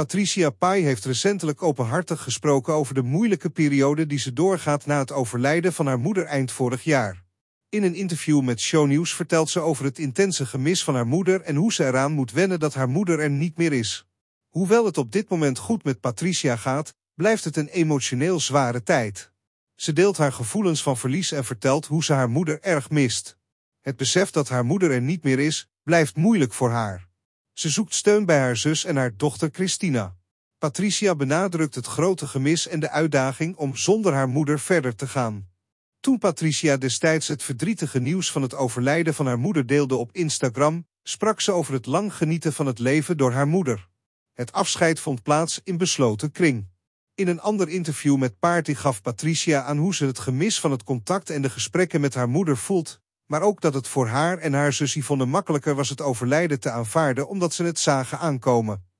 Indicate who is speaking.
Speaker 1: Patricia Pai heeft recentelijk openhartig gesproken over de moeilijke periode die ze doorgaat na het overlijden van haar moeder eind vorig jaar. In een interview met Shownieuws vertelt ze over het intense gemis van haar moeder en hoe ze eraan moet wennen dat haar moeder er niet meer is. Hoewel het op dit moment goed met Patricia gaat, blijft het een emotioneel zware tijd. Ze deelt haar gevoelens van verlies en vertelt hoe ze haar moeder erg mist. Het besef dat haar moeder er niet meer is, blijft moeilijk voor haar. Ze zoekt steun bij haar zus en haar dochter Christina. Patricia benadrukt het grote gemis en de uitdaging om zonder haar moeder verder te gaan. Toen Patricia destijds het verdrietige nieuws van het overlijden van haar moeder deelde op Instagram, sprak ze over het lang genieten van het leven door haar moeder. Het afscheid vond plaats in besloten kring. In een ander interview met Paarty gaf Patricia aan hoe ze het gemis van het contact en de gesprekken met haar moeder voelt, maar ook dat het voor haar en haar zusie vonden makkelijker was het overlijden te aanvaarden omdat ze het zagen aankomen.